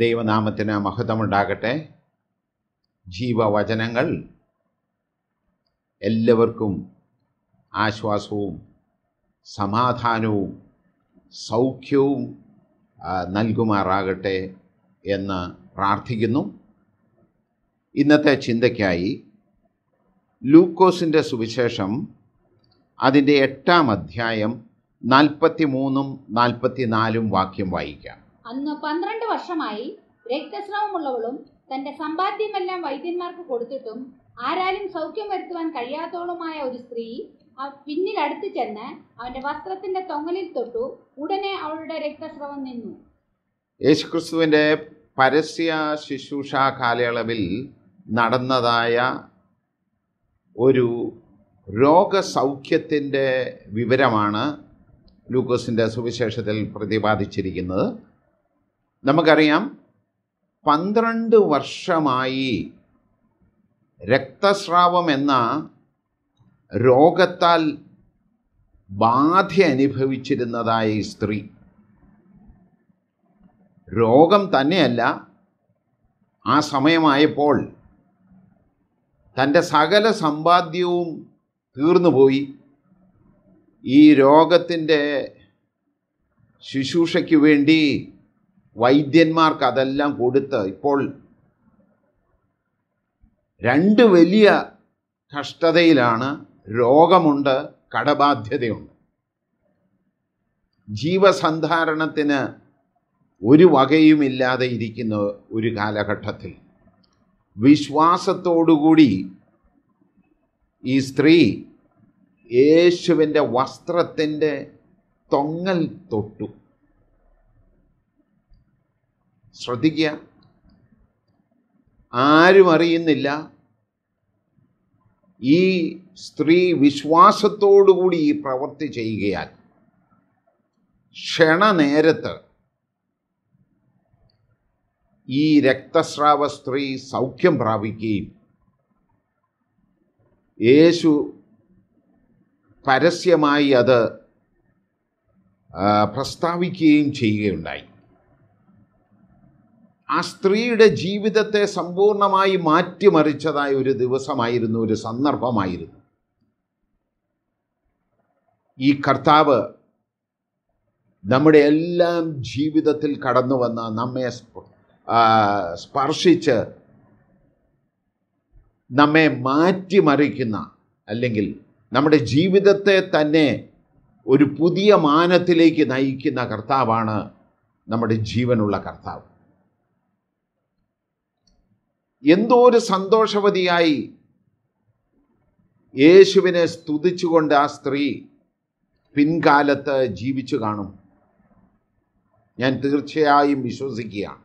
ദൈവനാമത്തിന് മഹത്വമുണ്ടാകട്ടെ ജീവവചനങ്ങൾ എല്ലാവർക്കും ആശ്വാസവും സമാധാനവും സൗഖ്യവും നൽകുമാറാകട്ടെ എന്ന് പ്രാർത്ഥിക്കുന്നു ഇന്നത്തെ ചിന്തയ്ക്കായി ലൂക്കോസിൻ്റെ സുവിശേഷം അതിൻ്റെ എട്ടാം അധ്യായം നാൽപ്പത്തി മൂന്നും നാലും വാക്യം വായിക്കാം അന്ന് പന്ത്രണ്ട് വർഷമായി രക്തസ്രാവമുള്ളവളും തന്റെ സമ്പാദ്യമെല്ലാം വൈദ്യന്മാർക്ക് കൊടുത്തിട്ടും ആരാലും സൗഖ്യം വരുത്തുവാൻ കഴിയാത്തോളുമായ ഒരു സ്ത്രീ പിന്നിൽ അടുത്തു ചെന്ന് അവന്റെ വസ്ത്രത്തിന്റെ തൊങ്ങലിൽ തൊട്ടു ഉടനെ അവളുടെ രക്തസ്രവം നിന്നു യേശുക്രിസ്തുവിന്റെ പരസ്യ ശുശ്രൂഷ കാലയളവിൽ നടന്നതായ ഒരു രോഗസൗഖ്യത്തിൻ്റെ വിവരമാണ് ലൂക്കോസിൻ്റെ സുവിശേഷത്തിൽ പ്രതിപാദിച്ചിരിക്കുന്നത് നമുക്കറിയാം പന്ത്രണ്ട് വർഷമായി രക്തസ്രാവം എന്ന രോഗത്താൽ ബാധ അനുഭവിച്ചിരുന്നതായ ഈ സ്ത്രീ രോഗം തന്നെയല്ല ആ സമയമായപ്പോൾ തൻ്റെ സകല സമ്പാദ്യവും തീർന്നുപോയി ഈ രോഗത്തിൻ്റെ ശുശ്രൂഷയ്ക്ക് വേണ്ടി വൈദ്യന്മാർക്ക് അതെല്ലാം കൊടുത്ത് ഇപ്പോൾ രണ്ട് വലിയ കഷ്ടതയിലാണ് രോഗമുണ്ട് കടബാധ്യതയുണ്ട് ജീവസന്ധാരണത്തിന് ഒരു വകയുമില്ലാതെ ഇരിക്കുന്ന ഒരു കാലഘട്ടത്തിൽ വിശ്വാസത്തോടുകൂടി ഈ സ്ത്രീ യേശുവിൻ്റെ വസ്ത്രത്തിൻ്റെ തൊങ്ങൽ തൊട്ടു ശ്രദ്ധിക്കുക ആരും അറിയുന്നില്ല ഈ സ്ത്രീ വിശ്വാസത്തോടുകൂടി ഈ പ്രവൃത്തി ചെയ്യുകയാൽ ക്ഷണനേരത്ത് ഈ രക്തസ്രാവ സ്ത്രീ സൗഖ്യം പ്രാപിക്കുകയും യേശു പരസ്യമായി അത് പ്രസ്താവിക്കുകയും ചെയ്യുകയുണ്ടായി ആ സ്ത്രീയുടെ ജീവിതത്തെ സമ്പൂർണ്ണമായി മാറ്റിമറിച്ചതായ ഒരു ദിവസമായിരുന്നു ഒരു സന്ദർഭമായിരുന്നു ഈ കർത്താവ് നമ്മുടെ എല്ലാം ജീവിതത്തിൽ കടന്നു വന്ന നമ്മെ സ്പർശിച്ച് നമ്മെ മാറ്റിമറിക്കുന്ന അല്ലെങ്കിൽ നമ്മുടെ ജീവിതത്തെ തന്നെ ഒരു പുതിയ മാനത്തിലേക്ക് നയിക്കുന്ന കർത്താവാണ് നമ്മുടെ ജീവനുള്ള കർത്താവ് എന്തോ ഒരു സന്തോഷവതിയായി യേശുവിനെ സ്തുതിച്ചുകൊണ്ട് ആ സ്ത്രീ പിൻകാലത്ത് ജീവിച്ചു കാണും ഞാൻ തീർച്ചയായും വിശ്വസിക്കുകയാണ്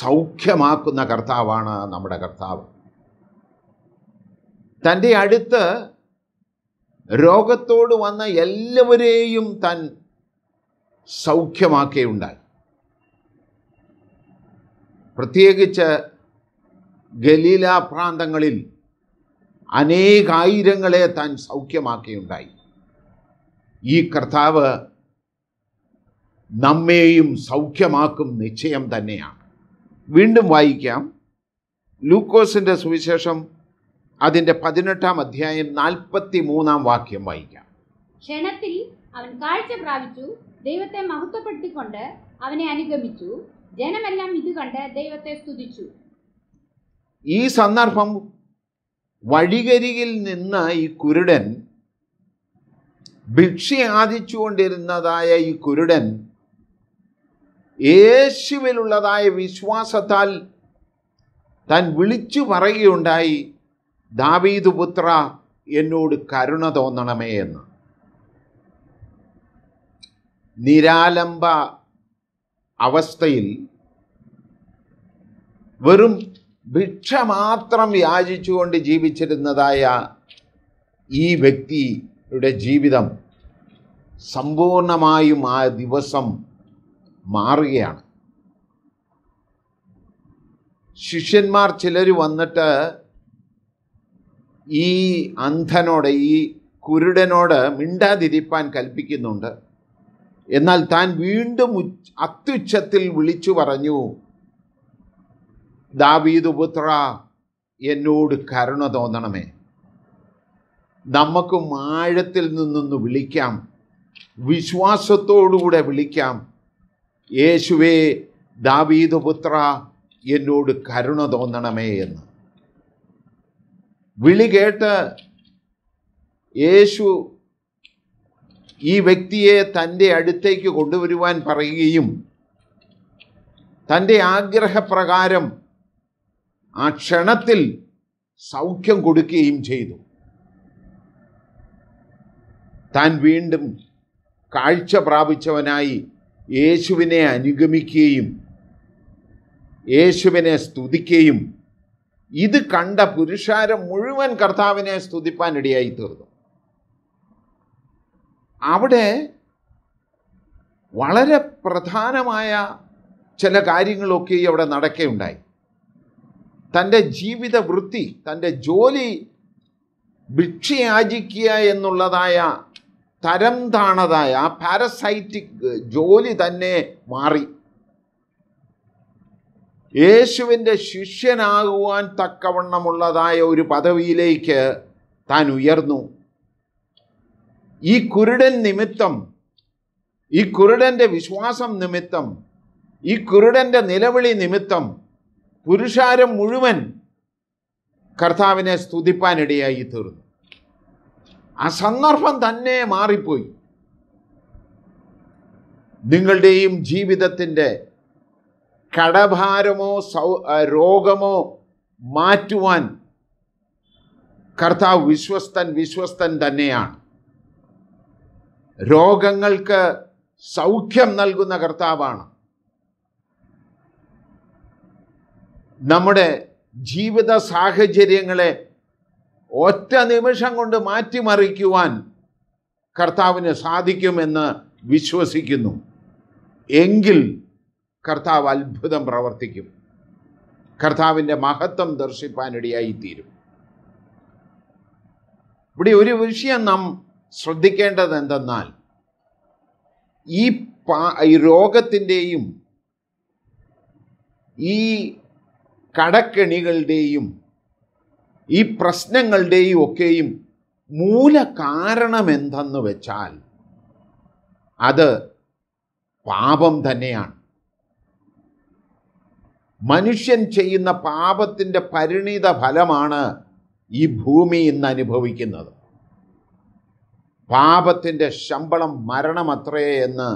സൗഖ്യമാക്കുന്ന കർത്താവാണ് നമ്മുടെ കർത്താവ് തൻ്റെ അടുത്ത് രോഗത്തോട് വന്ന എല്ലാവരെയും താൻ സൗഖ്യമാക്കുകയുണ്ടായി പ്രത്യേകിച്ച് ഗലീല പ്രാന്തങ്ങളിൽ അനേകായിരങ്ങളെ താൻ സൗഖ്യമാക്കിയുണ്ടായി ഈ കർത്താവ് നമ്മെയും സൗഖ്യമാക്കും നിശ്ചയം തന്നെയാണ് വീണ്ടും വായിക്കാം ലൂക്കോസിൻ്റെ സുവിശേഷം അതിൻ്റെ പതിനെട്ടാം അധ്യായം നാൽപ്പത്തി മൂന്നാം വാക്യം വായിക്കാം ക്ഷണത്തിൽ അവൻ കാഴ്ച പ്രാപിച്ചു ദൈവത്തെ മഹത്വപ്പെടുത്തിക്കൊണ്ട് അവനെ അനുഗമിച്ചു ജനമെല്ലാം ഇത് കണ്ട് ദൈവത്തെ സ്തുതിച്ചു ഈ സന്ദർഭം വഴികരികിൽ നിന്ന് ഈ കുരുടൻ ഭിക്ഷ ആദിച്ചുകൊണ്ടിരുന്നതായ ഈ കുരുടൻ യേശുവിലുള്ളതായ വിശ്വാസത്താൽ താൻ വിളിച്ചു പറയുകയുണ്ടായി ദാവീതുപുത്ര എന്നോട് കരുണ തോന്നണമേ എന്ന് നിരാലംബ അവസ്ഥയിൽ വെറും ഭിക്ഷ മാത്രം യാചിച്ചുകൊണ്ട് ജീവിച്ചിരുന്നതായ ഈ വ്യക്തിയുടെ ജീവിതം സമ്പൂർണമായും ആ ദിവസം മാറുകയാണ് ശിഷ്യന്മാർ ചിലർ വന്നിട്ട് ഈ അന്ധനോട് ഈ കുരുടനോട് മിണ്ടാതിരിപ്പാൻ കൽപ്പിക്കുന്നുണ്ട് എന്നാൽ താൻ വീണ്ടും അത്യുച്ചത്തിൽ വിളിച്ചു പറഞ്ഞു ദാവീദ് പുത്ര എന്നോട് കരുണ തോന്നണമേ നമുക്കും ആഴത്തിൽ നിന്നൊന്ന് വിളിക്കാം വിശ്വാസത്തോടുകൂടെ വിളിക്കാം യേശുവേ ദാവീദ് പുത്ര എന്നോട് കരുണ തോന്നണമേ എന്ന് വിളി കേട്ട് യേശു ഈ വ്യക്തിയെ തൻ്റെ അടുത്തേക്ക് കൊണ്ടുവരുവാൻ പറയുകയും തൻ്റെ ആഗ്രഹപ്രകാരം ആ ക്ഷണത്തിൽ സൗഖ്യം കൊടുക്കുകയും ചെയ്തു താൻ വീണ്ടും കാഴ്ച പ്രാപിച്ചവനായി യേശുവിനെ അനുഗമിക്കുകയും യേശുവിനെ സ്തുതിക്കുകയും ഇത് കണ്ട പുരുഷാരം മുഴുവൻ കർത്താവിനെ സ്തുതിപ്പാനിടയായി തീർന്നു അവിടെ വളരെ പ്രധാനമായ ചില കാര്യങ്ങളൊക്കെ അവിടെ നടക്കുകയുണ്ടായി തൻ്റെ ജീവിത വൃത്തി തൻ്റെ ജോലി ഭിക്ഷയാചിക്കുക എന്നുള്ളതായ തരം താണതായ ആ പാരസൈറ്റിക് ജോലി തന്നെ മാറി യേശുവിൻ്റെ ശിഷ്യനാകുവാൻ തക്കവണ്ണമുള്ളതായ ഒരു പദവിയിലേക്ക് താൻ ഉയർന്നു ഈ കുരുടൻ നിമിത്തം ഈ കുരുടൻ്റെ വിശ്വാസം നിമിത്തം ഈ കുരുടൻ്റെ നിലവിളി നിമിത്തം പുരുഷാരം മുഴുവൻ കർത്താവിനെ സ്തുതിപ്പാനിടയായി തീർന്നു ആ സന്ദർഭം തന്നെ മാറിപ്പോയി നിങ്ങളുടെയും ജീവിതത്തിൻ്റെ കടഭാരമോ സൗ രോഗമോ മാറ്റുവാൻ കർത്താവ് വിശ്വസ്തൻ വിശ്വസ്തൻ തന്നെയാണ് രോഗങ്ങൾക്ക് സൗഖ്യം നൽകുന്ന കർത്താവാണ് നമ്മുടെ ജീവിത സാഹചര്യങ്ങളെ ഒറ്റ നിമിഷം കൊണ്ട് മാറ്റിമറിക്കുവാൻ കർത്താവിന് സാധിക്കുമെന്ന് വിശ്വസിക്കുന്നു എങ്കിൽ കർത്താവ് അത്ഭുതം പ്രവർത്തിക്കും കർത്താവിൻ്റെ മഹത്വം ദർശിപ്പാനിടയായിത്തീരും ഇവിടെ ഒരു വിഷയം നാം ശ്രദ്ധിക്കേണ്ടത് എന്തെന്നാൽ ഈ പാ ഈ രോഗത്തിൻ്റെയും ഈ കടക്കെണികളുടെയും ഈ പ്രശ്നങ്ങളുടെയും ഒക്കെയും മൂല കാരണം എന്തെന്ന് വെച്ചാൽ അത് പാപം തന്നെയാണ് മനുഷ്യൻ ചെയ്യുന്ന പാപത്തിൻ്റെ പരിണിത ഫലമാണ് ഈ ഭൂമി ഇന്ന് അനുഭവിക്കുന്നത് പാപത്തിൻ്റെ ശമ്പളം മരണമത്രേ എന്ന്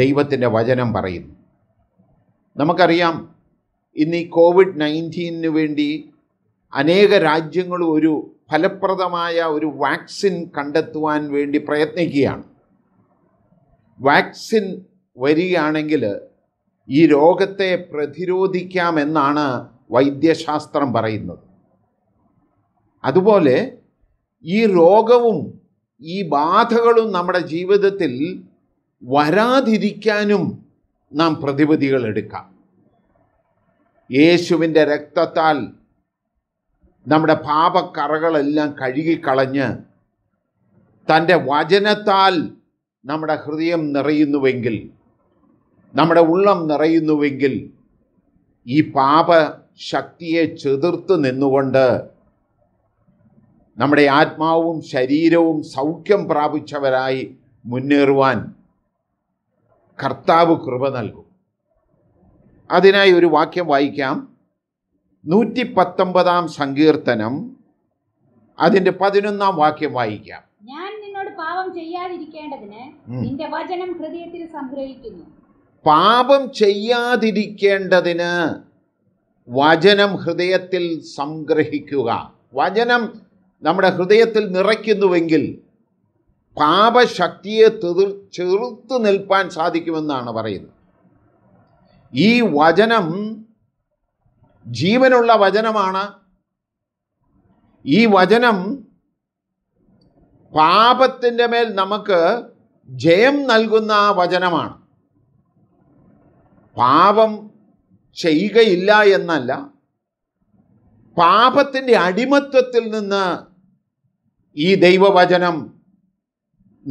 ദൈവത്തിൻ്റെ വചനം പറയുന്നു നമുക്കറിയാം ഇന്ന് ഈ കോവിഡ് നയൻറ്റീനു വേണ്ടി അനേക രാജ്യങ്ങളും ഒരു ഫലപ്രദമായ ഒരു വാക്സിൻ കണ്ടെത്തുവാൻ വേണ്ടി പ്രയത്നിക്കുകയാണ് വാക്സിൻ വരികയാണെങ്കിൽ ഈ രോഗത്തെ പ്രതിരോധിക്കാമെന്നാണ് വൈദ്യശാസ്ത്രം പറയുന്നത് അതുപോലെ ഈ രോഗവും ഈ ബാധകളും നമ്മുടെ ജീവിതത്തിൽ വരാതിരിക്കാനും നാം പ്രതിവിധികൾ എടുക്കാം യേശുവിൻ്റെ രക്തത്താൽ നമ്മുടെ പാപക്കറകളെല്ലാം കഴുകിക്കളഞ്ഞ് തൻ്റെ വചനത്താൽ നമ്മുടെ ഹൃദയം നിറയുന്നുവെങ്കിൽ നമ്മുടെ ഉള്ളം നിറയുന്നുവെങ്കിൽ ഈ പാപ ശക്തിയെ ചെതിർത്ത് നിന്നുകൊണ്ട് നമ്മുടെ ആത്മാവും ശരീരവും സൗഖ്യം പ്രാപിച്ചവരായി മുന്നേറുവാൻ കർത്താവ് കൃപ നൽകും അതിനായി ഒരു വാക്യം വായിക്കാം നൂറ്റി പത്തൊമ്പതാം സങ്കീർത്തനം അതിൻ്റെ പതിനൊന്നാം വാക്യം വായിക്കാം ഞാൻ നിന്നോട് പാപം ചെയ്യാതിരിക്കേണ്ടതിന് വചനം ഹൃദയത്തിൽ സംഗ്രഹിക്കുന്നു പാപം ചെയ്യാതിരിക്കേണ്ടതിന് വചനം ഹൃദയത്തിൽ സംഗ്രഹിക്കുക വചനം നമ്മുടെ ഹൃദയത്തിൽ നിറയ്ക്കുന്നുവെങ്കിൽ പാപശക്തിയെ തെതിർ ചെറുത്തു നിൽപ്പാൻ സാധിക്കുമെന്നാണ് പറയുന്നത് ഈ വചനം ജീവനുള്ള വചനമാണ് ഈ വചനം പാപത്തിൻ്റെ മേൽ നമുക്ക് ജയം നൽകുന്ന വചനമാണ് പാപം ചെയ്യുകയില്ല എന്നല്ല പാപത്തിൻ്റെ അടിമത്വത്തിൽ നിന്ന് ഈ ദൈവവചനം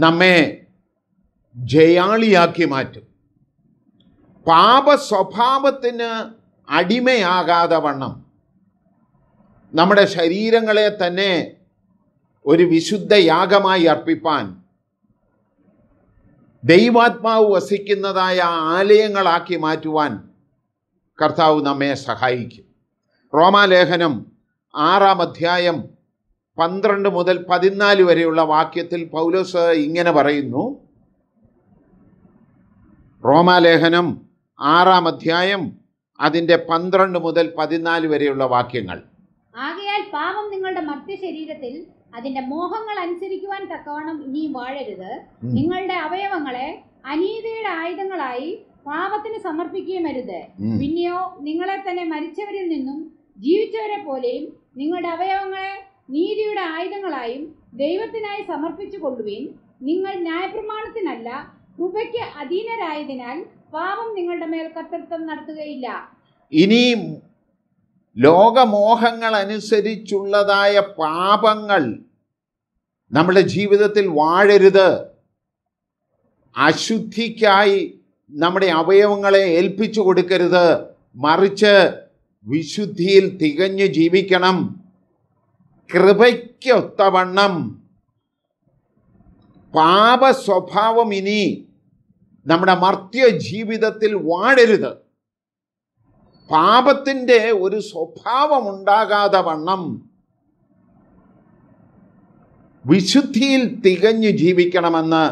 നമ്മെ ജയാളിയാക്കി മാറ്റും പാപ സ്വഭാവത്തിന് അടിമയാകാതെ വണ്ണം നമ്മുടെ ശരീരങ്ങളെ തന്നെ ഒരു വിശുദ്ധ യാഗമായി അർപ്പിപ്പാൻ ദൈവാത്മാവ് വസിക്കുന്നതായ ആലയങ്ങളാക്കി മാറ്റുവാൻ കർത്താവ് നമ്മെ സഹായിക്കും റോമാലേഖനം ആറാം അധ്യായം പന്ത്രണ്ട് മുതൽ പതിനാല് വരെയുള്ള വാക്യത്തിൽ പൗലോസ് ഇങ്ങനെ പറയുന്നു റോമാലേഖനം ആറാം അധ്യായം അതിൻ്റെ പന്ത്രണ്ട് മുതൽ പതിനാല് വരെയുള്ള വാക്യങ്ങൾ ആകയാൽ പാപം നിങ്ങളുടെ മറ്റു ശരീരത്തിൽ അതിന്റെ മോഹങ്ങൾ അനുസരിക്കുവാൻ തക്കവണ്ണം ഇനി വാഴരുത് നിങ്ങളുടെ അവയവങ്ങളെ അനീതിയുടെ ആയുധങ്ങളായി പാപത്തിന് സമർപ്പിക്കുകയും അരുത് പിന്നെയോ നിങ്ങളെ തന്നെ മരിച്ചവരിൽ നിന്നും ജീവിച്ചവരെ പോലെയും നിങ്ങളുടെ അവയവങ്ങളെ നീതിയുടെ ആയുധങ്ങളായും ദൈവത്തിനായി സമർപ്പിച്ചു കൊള്ളുവീൻ നിങ്ങൾ ന്യായപ്രമാണത്തിനല്ല കൃപയ്ക്ക് അധീനരായതിനാൽ പാപം നിങ്ങളുടെ മേൽ കത്തൃത്വം നടത്തുകയില്ല ഇനി ലോകമോഹങ്ങൾ അനുസരിച്ചുള്ളതായ പാപങ്ങൾ നമ്മുടെ ജീവിതത്തിൽ വാഴരുത് അശുദ്ധിക്കായി നമ്മുടെ അവയവങ്ങളെ ഏൽപ്പിച്ചു കൊടുക്കരുത് മറിച്ച് വിശുദ്ധിയിൽ തികഞ്ഞു ജീവിക്കണം കൃപയ്ക്കൊത്തവണ്ണം സ്വഭാവം ഇനി നമ്മുടെ മർത്യ ജീവിതത്തിൽ വാഴരുത് പാപത്തിൻ്റെ ഒരു സ്വഭാവം ഉണ്ടാകാതെ വണ്ണം വിശുദ്ധിയിൽ തികഞ്ഞു ജീവിക്കണമെന്ന്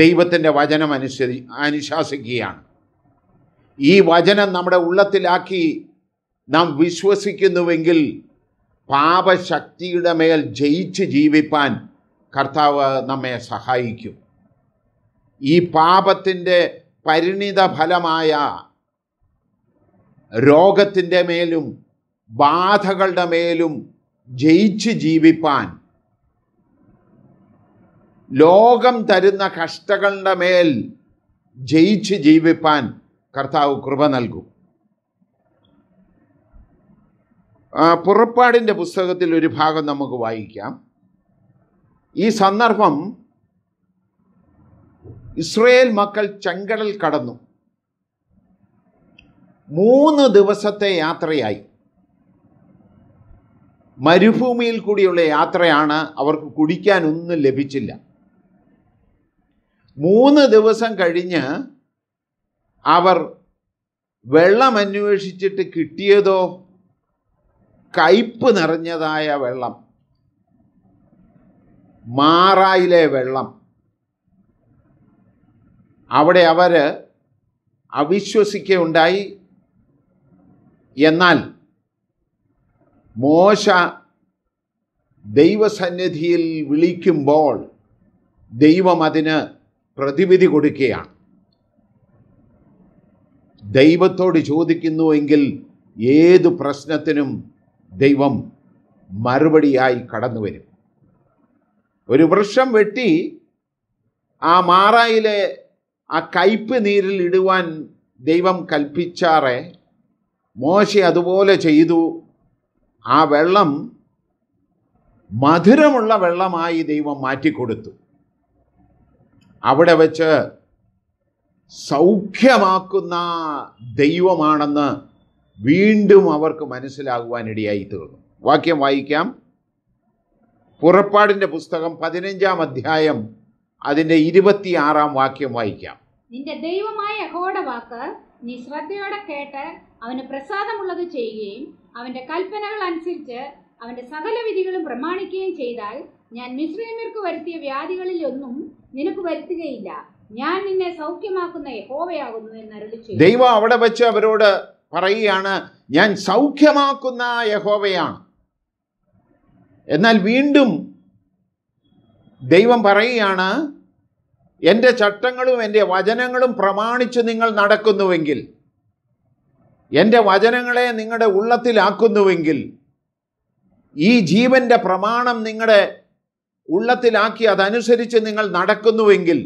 ദൈവത്തിൻ്റെ വചനം അനുസരി അനുശാസിക്കുകയാണ് ഈ വചനം നമ്മുടെ ഉള്ളത്തിലാക്കി നാം വിശ്വസിക്കുന്നുവെങ്കിൽ പാപശക്തിയുടെ മേൽ ജയിച്ച് ജീവിപ്പാൻ കർത്താവ് നമ്മെ സഹായിക്കും ഈ പാപത്തിൻ്റെ പരിണിത ഫലമായ രോഗത്തിൻ്റെ മേലും ബാധകളുടെ മേലും ജയിച്ച് ജീവിപ്പാൻ ലോകം തരുന്ന കഷ്ടകളുടെ മേൽ ജയിച്ച് ജീവിപ്പാൻ കർത്താവ് കൃപ നൽകും പുറപ്പാടിൻ്റെ പുസ്തകത്തിൽ ഒരു ഭാഗം നമുക്ക് വായിക്കാം ഈ സന്ദർഭം ഇസ്രയേൽ മക്കൾ ചെങ്കടൽ കടന്നു മൂന്ന് ദിവസത്തെ യാത്രയായി മരുഭൂമിയിൽ കൂടിയുള്ള യാത്രയാണ് അവർക്ക് കുടിക്കാനൊന്നും ലഭിച്ചില്ല മൂന്ന് ദിവസം കഴിഞ്ഞ് അവർ വെള്ളം അന്വേഷിച്ചിട്ട് കിട്ടിയതോ കയ്പ് നിറഞ്ഞതായ വെള്ളം മാറായിലെ വെള്ളം അവിടെ അവർ അവിശ്വസിക്കുകയുണ്ടായി എന്നാൽ മോശ ദൈവസന്നിധിയിൽ വിളിക്കുമ്പോൾ ദൈവം അതിന് പ്രതിവിധി കൊടുക്കുകയാണ് ദൈവത്തോട് ചോദിക്കുന്നുവെങ്കിൽ ഏത് പ്രശ്നത്തിനും ദൈവം മറുപടിയായി കടന്നു വരും ഒരു വൃക്ഷം വെട്ടി ആ മാറായിലെ ആ കയ്പ് നീരിൽ ഇടുവാൻ ദൈവം കൽപ്പിച്ചാറെ മോശ അതുപോലെ ചെയ്തു ആ വെള്ളം മധുരമുള്ള വെള്ളമായി ദൈവം മാറ്റിക്കൊടുത്തു അവിടെ വച്ച് സൗഖ്യമാക്കുന്ന ദൈവമാണെന്ന് വീണ്ടും അവർക്ക് മനസ്സിലാകുവാനിടയായി തീർന്നു വാക്യം വായിക്കാം പുറപ്പാടിന്റെ പുസ്തകം പതിനഞ്ചാം അധ്യായം അതിൻ്റെ ഇരുപത്തിയാറാം വാക്യം വായിക്കാം നിന്റെ ദൈവമായ യഹോയുടെ വാക്ക് നീ ശ്രദ്ധയോടെ കേട്ട് അവന് പ്രസാദമുള്ളത് ചെയ്യുകയും അവന്റെ കൽപ്പനകൾ അനുസരിച്ച് അവന്റെ സകല വിധികളും പ്രമാണിക്കുകയും ചെയ്താൽ ഞാൻ മിശ്രീമിർക്ക് വരുത്തിയ വ്യാധികളിൽ ഒന്നും നിനക്ക് വരുത്തുകയില്ല ഞാൻ നിന്നെ സൗഖ്യമാക്കുന്ന യഹോവയാകുന്നു എന്നരുളി ദൈവം അവിടെ വെച്ച് അവരോട് പറയുകയാണ് ഞാൻ സൗഖ്യമാക്കുന്ന യഹോവയാണ് എന്നാൽ വീണ്ടും ദൈവം പറയുകയാണ് എൻ്റെ ചട്ടങ്ങളും എൻ്റെ വചനങ്ങളും പ്രമാണിച്ച് നിങ്ങൾ നടക്കുന്നുവെങ്കിൽ എൻ്റെ വചനങ്ങളെ നിങ്ങളുടെ ഉള്ളത്തിലാക്കുന്നുവെങ്കിൽ ഈ ജീവൻ്റെ പ്രമാണം നിങ്ങളുടെ ഉള്ളത്തിലാക്കി അതനുസരിച്ച് നിങ്ങൾ നടക്കുന്നുവെങ്കിൽ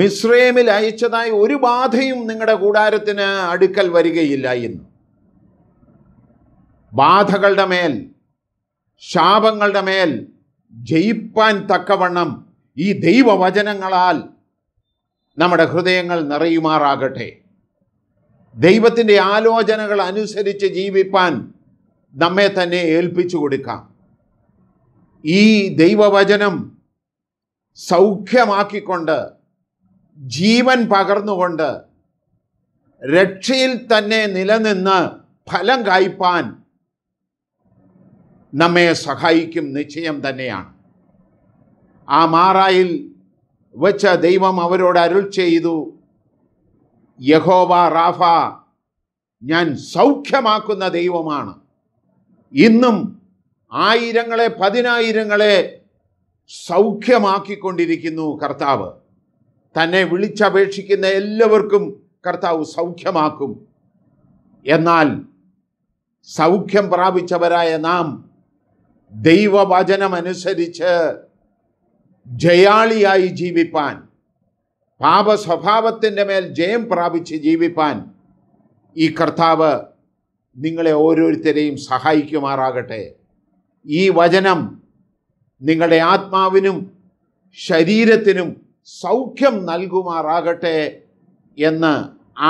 മിസ്രൈമിൽ അയച്ചതായി ഒരു ബാധയും നിങ്ങളുടെ കൂടാരത്തിന് അടുക്കൽ വരികയില്ല എന്ന് ബാധകളുടെ മേൽ ശാപങ്ങളുടെ മേൽ ജയിപ്പാൻ തക്കവണ്ണം ഈ ദൈവവചനങ്ങളാൽ നമ്മുടെ ഹൃദയങ്ങൾ നിറയുമാറാകട്ടെ ദൈവത്തിൻ്റെ ആലോചനകൾ അനുസരിച്ച് ജീവിപ്പാൻ നമ്മെ തന്നെ ഏൽപ്പിച്ചു കൊടുക്കാം ഈ ദൈവവചനം സൗഖ്യമാക്കിക്കൊണ്ട് ജീവൻ പകർന്നുകൊണ്ട് രക്ഷയിൽ തന്നെ നിലനിന്ന് ഫലം കായ്പാൻ നമ്മെ സഹായിക്കും നിശ്ചയം തന്നെയാണ് ആ മാറായിൽ വച്ച ദൈവം അവരോട് അരുൾ ചെയ്തു യഹോവ റാഫ ഞാൻ സൗഖ്യമാക്കുന്ന ദൈവമാണ് ഇന്നും ആയിരങ്ങളെ പതിനായിരങ്ങളെ സൗഖ്യമാക്കിക്കൊണ്ടിരിക്കുന്നു കർത്താവ് തന്നെ വിളിച്ചപേക്ഷിക്കുന്ന എല്ലാവർക്കും കർത്താവ് സൗഖ്യമാക്കും എന്നാൽ സൗഖ്യം പ്രാപിച്ചവരായ നാം ദൈവവചനമനുസരിച്ച് ജയാളിയായി ജീവിപ്പാൻ പാപ സ്വഭാവത്തിൻ്റെ മേൽ ജയം പ്രാപിച്ച് ജീവിപ്പാൻ ഈ കർത്താവ് നിങ്ങളെ ഓരോരുത്തരെയും സഹായിക്കുമാറാകട്ടെ ഈ വചനം നിങ്ങളുടെ ആത്മാവിനും ശരീരത്തിനും സൗഖ്യം നൽകുമാറാകട്ടെ എന്ന്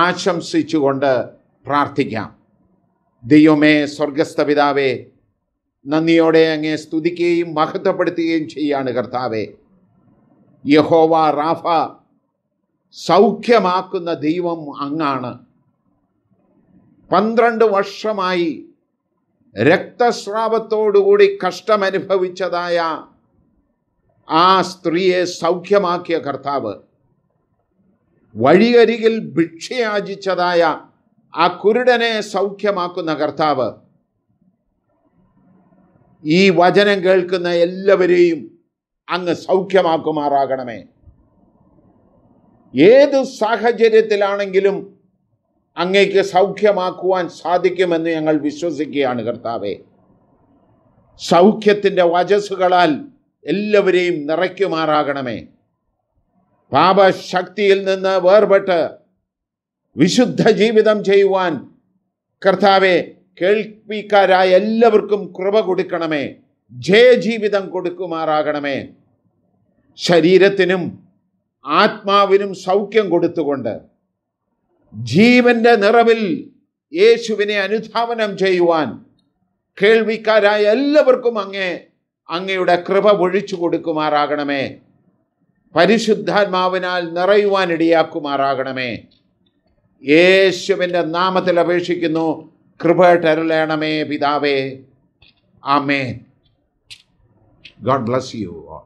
ആശംസിച്ചുകൊണ്ട് പ്രാർത്ഥിക്കാം ദൈവമേ സ്വർഗസ്ഥ പിതാവേ നന്ദിയോടെ അങ്ങേ സ്തുതിക്കുകയും മഹത്വപ്പെടുത്തുകയും ചെയ്യാണ് കർത്താവെ യഹോവ റാഫ സൗഖ്യമാക്കുന്ന ദൈവം അങ്ങാണ് പന്ത്രണ്ട് വർഷമായി രക്തസ്രാവത്തോടുകൂടി കഷ്ടമനുഭവിച്ചതായ ആ സ്ത്രീയെ സൗഖ്യമാക്കിയ കർത്താവ് വഴിയരികിൽ ഭിക്ഷയാചിച്ചതായ ആ കുരുടനെ സൗഖ്യമാക്കുന്ന കർത്താവ് ഈ വചനം കേൾക്കുന്ന എല്ലാവരെയും അങ്ങ് സൗഖ്യമാക്കുമാറാകണമേ ഏത് സാഹചര്യത്തിലാണെങ്കിലും അങ്ങേക്ക് സൗഖ്യമാക്കുവാൻ സാധിക്കുമെന്ന് ഞങ്ങൾ വിശ്വസിക്കുകയാണ് കർത്താവെ സൗഖ്യത്തിൻ്റെ വചസ്സുകളാൽ എല്ലാവരെയും നിറയ്ക്കുമാറാകണമേ പാപശക്തിയിൽ നിന്ന് വേർപെട്ട് വിശുദ്ധ ജീവിതം ചെയ്യുവാൻ കർത്താവെ കേൾപ്പിക്കാരായ എല്ലാവർക്കും കൃപ കൊടുക്കണമേ ജയ ജീവിതം കൊടുക്കുമാറാകണമേ ശരീരത്തിനും ആത്മാവിനും സൗഖ്യം കൊടുത്തുകൊണ്ട് ജീവന്റെ നിറവിൽ യേശുവിനെ അനുധാവനം ചെയ്യുവാൻ കേൾവിക്കാരായ എല്ലാവർക്കും അങ്ങേ അങ്ങയുടെ കൃപ ഒഴിച്ചു കൊടുക്കുമാറാകണമേ പരിശുദ്ധാത്മാവിനാൽ നിറയുവാൻ ഇടയാക്കുമാറാകണമേ യേശുവിൻ്റെ നാമത്തിൽ അപേക്ഷിക്കുന്നു കൃപ ടരളയണമേ പിതാവേ ആമേ ഗോഡ് ബ്ലസ് യു ഓൾ